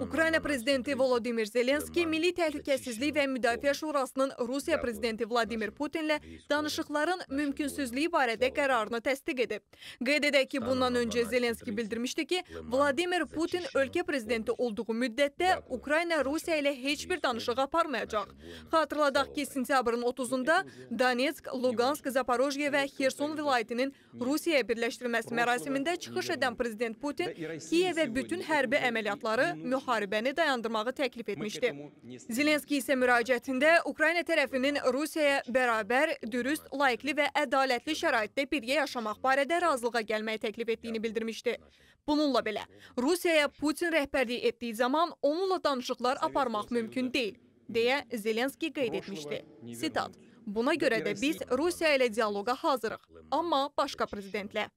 Ukrayna prezidenti Volodimir Zelenski Milli Təhlükəsizlik və Müdafiə Şurasının Rusiya prezidenti Vladimir Putinlə danışıqların mümkünsüzlüyü barədə qərarını təsdiq edib. Qeyd edək ki, bundan öncə Zelenski bildirmişdi ki, Vladimir Putin ölkə prezidenti olduğu müddətdə Ukrayna Rusiya ilə heç bir danışıq aparmayacaq. Xatırladaq ki, sentyabrın 30-da Donetsk, Lugansk, Zaporojye və Xerson vilayətinin Rusiyaya birləşdirilməsi mərasimində çıxış edən prezident Putin Kiyevə bütün hərbi əməliyyatları müharibəni dayandırmağı təklif etmişdi. Zelenski isə müraciətində Ukrayna tərəfinin Rusiyaya bərabər, dürüst, layiqli və ədalətli şəraitdə birgə yaşamaq barədə razılığa gəlməyi təklif etdiyini bildirmişdi. Bununla belə, Rusiyaya Putin rəhbərlik etdiyi zaman onunla danışıqlar aparmaq mümkün deyil, deyə Zelenski qeyd etmişdi. Sitat, buna görə də biz Rusiya ilə diyaloqa hazırıq, amma başqa prezidentlə.